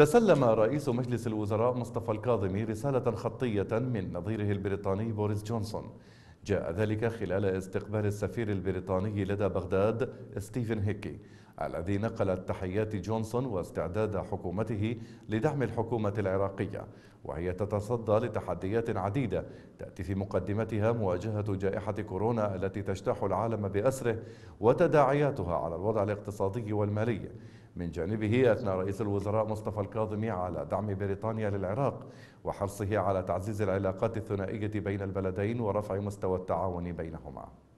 تسلم رئيس مجلس الوزراء مصطفى الكاظمي رسالة خطية من نظيره البريطاني بوريس جونسون جاء ذلك خلال استقبال السفير البريطاني لدى بغداد ستيفن هيكي الذي نقل تحيات جونسون واستعداد حكومته لدعم الحكومة العراقية وهي تتصدى لتحديات عديدة تأتي في مقدمتها مواجهة جائحة كورونا التي تجتاح العالم بأسره وتداعياتها على الوضع الاقتصادي والمالي من جانبه أثنى رئيس الوزراء مصطفى الكاظمي على دعم بريطانيا للعراق وحرصه على تعزيز العلاقات الثنائية بين البلدين ورفع مستوى التعاون بينهما